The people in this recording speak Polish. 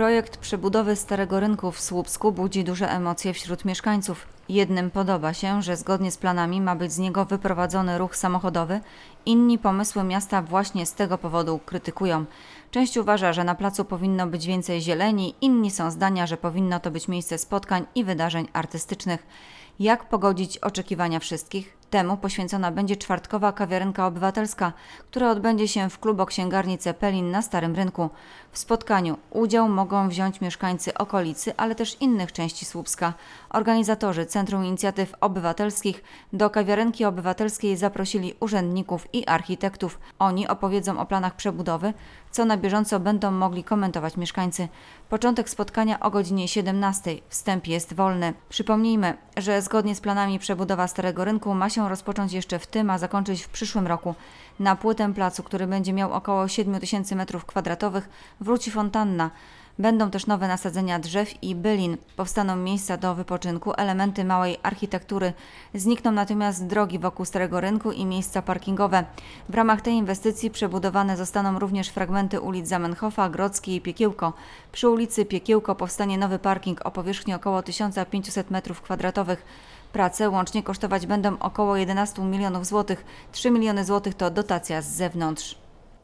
Projekt przebudowy Starego Rynku w Słupsku budzi duże emocje wśród mieszkańców. Jednym podoba się, że zgodnie z planami ma być z niego wyprowadzony ruch samochodowy, inni pomysły miasta właśnie z tego powodu krytykują. Część uważa, że na placu powinno być więcej zieleni, inni są zdania, że powinno to być miejsce spotkań i wydarzeń artystycznych. Jak pogodzić oczekiwania wszystkich? Temu poświęcona będzie czwartkowa kawiarenka obywatelska, która odbędzie się w klubo księgarni Cepelin na Starym Rynku. W spotkaniu udział mogą wziąć mieszkańcy okolicy, ale też innych części Słupska. Organizatorzy Centrum Inicjatyw Obywatelskich do kawiarenki obywatelskiej zaprosili urzędników i architektów. Oni opowiedzą o planach przebudowy, co na bieżąco będą mogli komentować mieszkańcy. Początek spotkania o godzinie 17. Wstęp jest wolny. Przypomnijmy, że zgodnie z planami przebudowa Starego Rynku ma się się rozpocząć jeszcze w tym, a zakończyć w przyszłym roku. Na płytę placu, który będzie miał około 7000 m2, wróci fontanna. Będą też nowe nasadzenia drzew i bylin, powstaną miejsca do wypoczynku, elementy małej architektury. Znikną natomiast drogi wokół Starego Rynku i miejsca parkingowe. W ramach tej inwestycji przebudowane zostaną również fragmenty ulic Zamenhofa, Grodzkiej i Piekiełko. Przy ulicy Piekiełko powstanie nowy parking o powierzchni około 1500 m2. Prace łącznie kosztować będą około 11 milionów złotych. 3 miliony złotych to dotacja z zewnątrz.